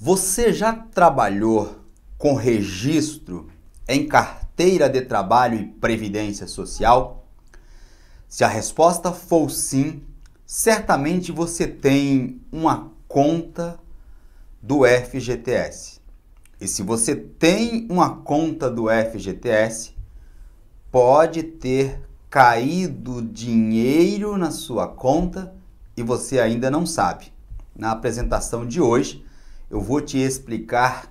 Você já trabalhou com registro em carteira de trabalho e previdência social? Se a resposta for sim, certamente você tem uma conta do FGTS. E se você tem uma conta do FGTS, pode ter caído dinheiro na sua conta e você ainda não sabe. Na apresentação de hoje, eu vou te explicar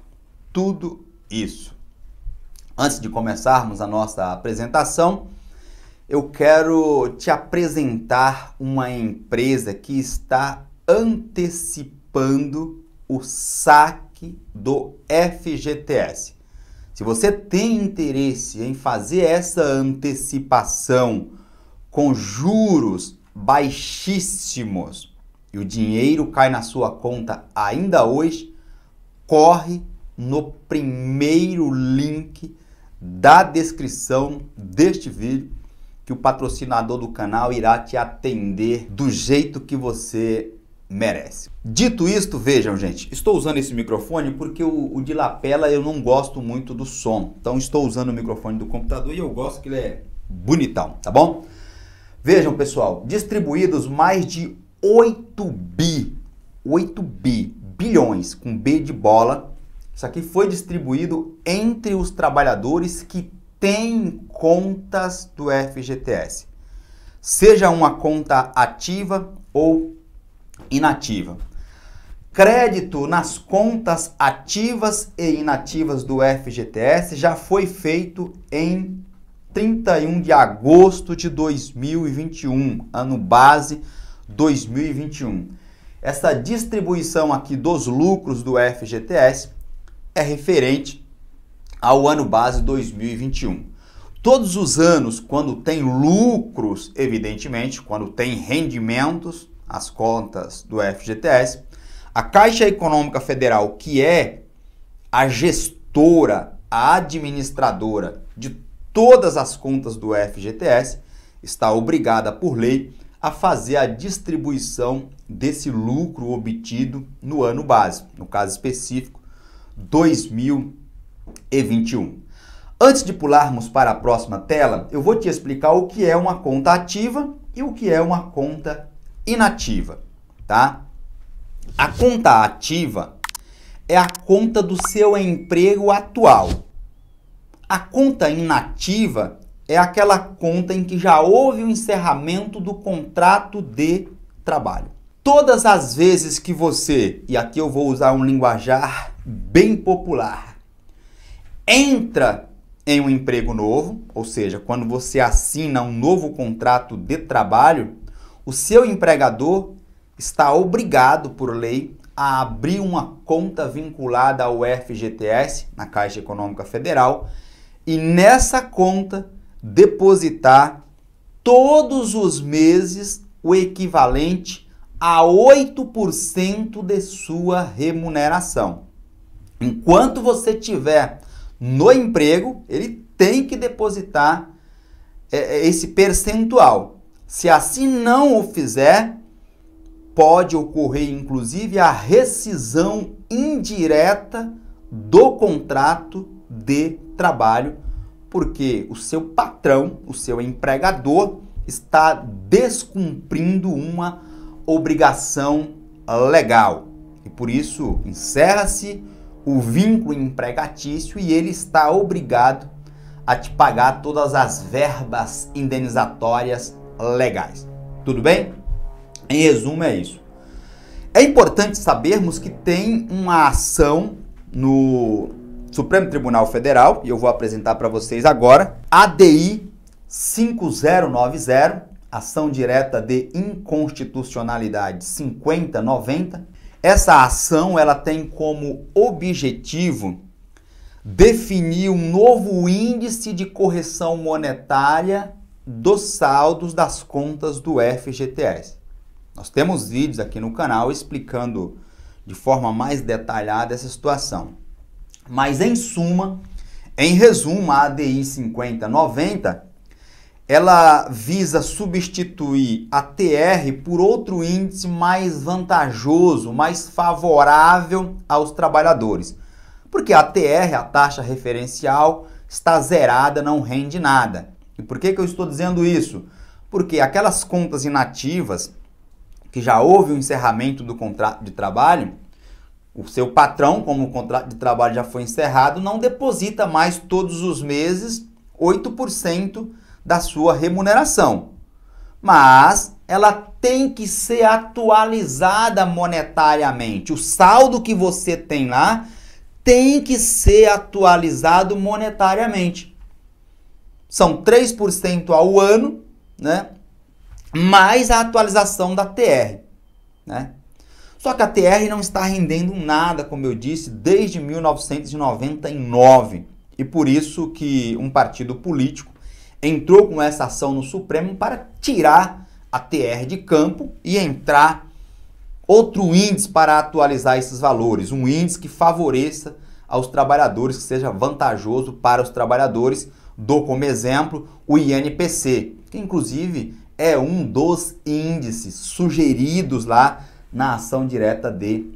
tudo isso. Antes de começarmos a nossa apresentação, eu quero te apresentar uma empresa que está antecipando o saque do FGTS. Se você tem interesse em fazer essa antecipação com juros baixíssimos, e o dinheiro cai na sua conta ainda hoje, corre no primeiro link da descrição deste vídeo que o patrocinador do canal irá te atender do jeito que você merece. Dito isto, vejam, gente, estou usando esse microfone porque o, o de lapela eu não gosto muito do som. Então estou usando o microfone do computador e eu gosto que ele é bonitão, tá bom? Vejam, pessoal, distribuídos mais de 8 bi, 8 bi, bilhões, com B de bola. Isso aqui foi distribuído entre os trabalhadores que têm contas do FGTS. Seja uma conta ativa ou inativa. Crédito nas contas ativas e inativas do FGTS já foi feito em 31 de agosto de 2021, ano base 2021. Essa distribuição aqui dos lucros do FGTS é referente ao ano base 2021. Todos os anos, quando tem lucros, evidentemente, quando tem rendimentos, as contas do FGTS, a Caixa Econômica Federal, que é a gestora, a administradora de todas as contas do FGTS, está obrigada por lei a fazer a distribuição desse lucro obtido no ano base, no caso específico 2021. Antes de pularmos para a próxima tela, eu vou te explicar o que é uma conta ativa e o que é uma conta inativa, tá? A conta ativa é a conta do seu emprego atual. A conta inativa é aquela conta em que já houve o encerramento do contrato de trabalho. Todas as vezes que você, e aqui eu vou usar um linguajar bem popular, entra em um emprego novo, ou seja, quando você assina um novo contrato de trabalho, o seu empregador está obrigado por lei a abrir uma conta vinculada ao FGTS, na Caixa Econômica Federal, e nessa conta depositar todos os meses o equivalente a 8% de sua remuneração. Enquanto você tiver no emprego, ele tem que depositar é, é, esse percentual. Se assim não o fizer, pode ocorrer inclusive a rescisão indireta do contrato de trabalho porque o seu patrão, o seu empregador, está descumprindo uma obrigação legal. E por isso encerra-se o vínculo empregatício e ele está obrigado a te pagar todas as verbas indenizatórias legais. Tudo bem? Em resumo, é isso. É importante sabermos que tem uma ação no Supremo Tribunal Federal, e eu vou apresentar para vocês agora, ADI 5090, ação direta de inconstitucionalidade 5090. Essa ação ela tem como objetivo definir um novo índice de correção monetária dos saldos das contas do FGTS. Nós temos vídeos aqui no canal explicando de forma mais detalhada essa situação. Mas em suma, em resumo, a ADI 5090 ela visa substituir a TR por outro índice mais vantajoso, mais favorável aos trabalhadores. Porque a TR, a taxa referencial, está zerada, não rende nada. E por que, que eu estou dizendo isso? Porque aquelas contas inativas que já houve o encerramento do contrato de trabalho, o seu patrão, como o contrato de trabalho já foi encerrado, não deposita mais todos os meses 8% da sua remuneração. Mas ela tem que ser atualizada monetariamente. O saldo que você tem lá tem que ser atualizado monetariamente. São 3% ao ano, né? Mais a atualização da TR, né? Só que a TR não está rendendo nada, como eu disse, desde 1999. E por isso que um partido político entrou com essa ação no Supremo para tirar a TR de campo e entrar outro índice para atualizar esses valores, um índice que favoreça aos trabalhadores, que seja vantajoso para os trabalhadores. Dou como exemplo o INPC, que inclusive é um dos índices sugeridos lá na ação direta de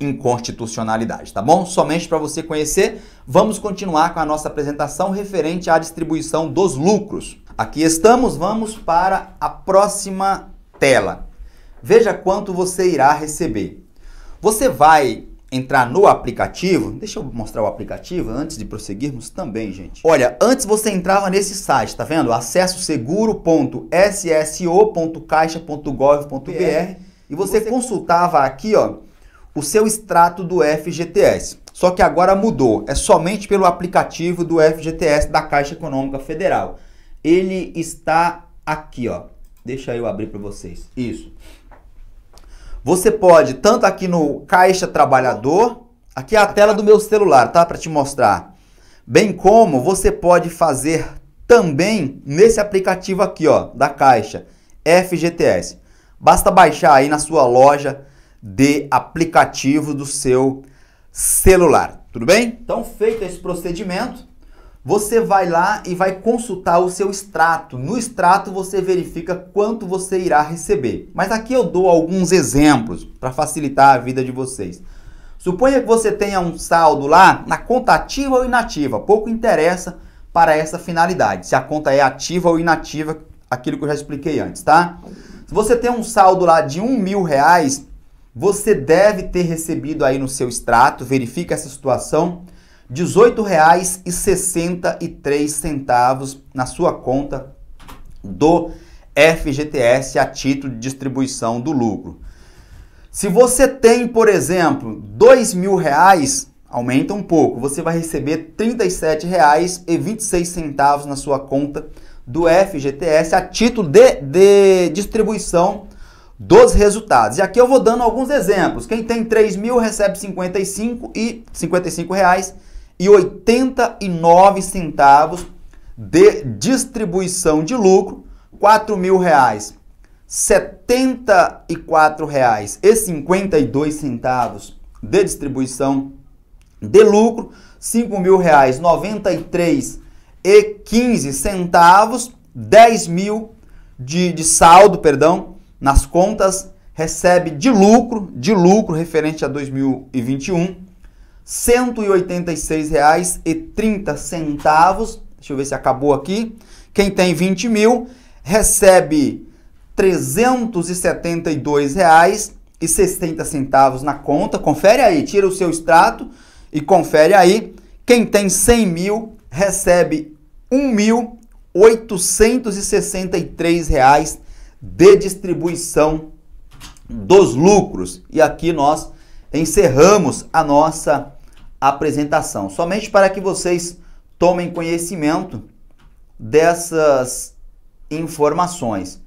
inconstitucionalidade, tá bom? Somente para você conhecer, vamos continuar com a nossa apresentação referente à distribuição dos lucros. Aqui estamos, vamos para a próxima tela. Veja quanto você irá receber. Você vai entrar no aplicativo. Deixa eu mostrar o aplicativo antes de prosseguirmos também, gente. Olha, antes você entrava nesse site, tá vendo? Acesso seguro.sso.caixa.gov.br e você, você consultava aqui, ó, o seu extrato do FGTS. Só que agora mudou, é somente pelo aplicativo do FGTS da Caixa Econômica Federal. Ele está aqui, ó. Deixa eu abrir para vocês. Isso. Você pode tanto aqui no Caixa Trabalhador, aqui é a tela do meu celular, tá, para te mostrar. Bem como você pode fazer também nesse aplicativo aqui, ó, da Caixa FGTS. Basta baixar aí na sua loja de aplicativo do seu celular, tudo bem? Então, feito esse procedimento, você vai lá e vai consultar o seu extrato. No extrato você verifica quanto você irá receber. Mas aqui eu dou alguns exemplos para facilitar a vida de vocês. Suponha que você tenha um saldo lá na conta ativa ou inativa, pouco interessa para essa finalidade, se a conta é ativa ou inativa, aquilo que eu já expliquei antes, tá? Se você tem um saldo lá de um mil reais, você deve ter recebido aí no seu extrato, verifica essa situação, R$ 18,63 na sua conta do FGTS a título de distribuição do lucro. Se você tem, por exemplo, dois mil reais, aumenta um pouco, você vai receber R$ 37,26 na sua conta do FGTS a título de, de distribuição dos resultados. E aqui eu vou dando alguns exemplos. Quem tem 3 mil recebe 55 e 55 reais e 89 centavos de distribuição de lucro, 4 mil reais, 74 reais e 52 centavos de distribuição de lucro, 5 mil reais, 93 e 15 centavos, 10 mil de, de saldo, perdão, nas contas, recebe de lucro, de lucro referente a 2021, 186 reais e 30 centavos, deixa eu ver se acabou aqui, quem tem 20 mil recebe 372 reais e 60 centavos na conta, confere aí, tira o seu extrato e confere aí, quem tem 100 mil recebe R$ 1.863 de distribuição dos lucros. E aqui nós encerramos a nossa apresentação. Somente para que vocês tomem conhecimento dessas informações.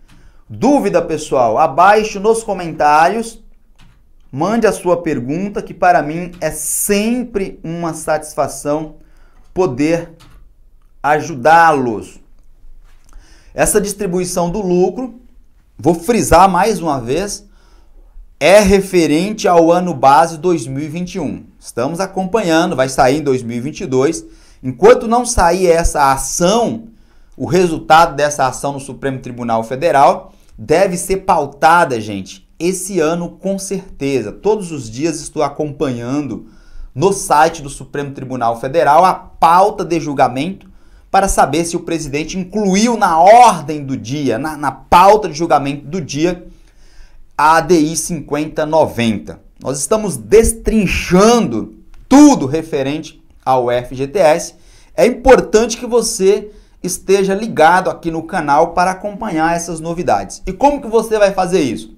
Dúvida, pessoal? Abaixo nos comentários, mande a sua pergunta, que para mim é sempre uma satisfação poder ajudá-los. Essa distribuição do lucro, vou frisar mais uma vez, é referente ao ano base 2021. Estamos acompanhando, vai sair em 2022. Enquanto não sair essa ação, o resultado dessa ação no Supremo Tribunal Federal deve ser pautada, gente. Esse ano, com certeza. Todos os dias estou acompanhando no site do Supremo Tribunal Federal a pauta de julgamento para saber se o presidente incluiu na ordem do dia, na, na pauta de julgamento do dia, a ADI 5090. Nós estamos destrinchando tudo referente ao FGTS. É importante que você esteja ligado aqui no canal para acompanhar essas novidades. E como que você vai fazer isso?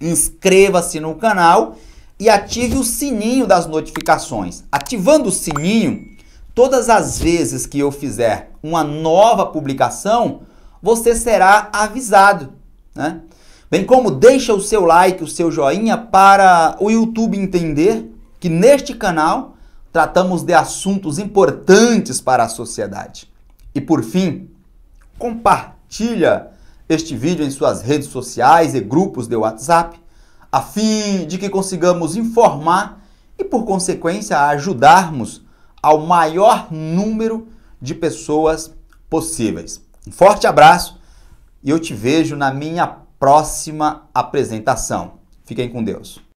Inscreva-se no canal e ative o sininho das notificações. Ativando o sininho, todas as vezes que eu fizer uma nova publicação, você será avisado, né? Bem como deixa o seu like, o seu joinha para o YouTube entender que neste canal tratamos de assuntos importantes para a sociedade. E por fim, compartilha este vídeo em suas redes sociais e grupos de WhatsApp a fim de que consigamos informar e, por consequência, ajudarmos ao maior número de pessoas possíveis. Um forte abraço e eu te vejo na minha próxima apresentação. Fiquem com Deus.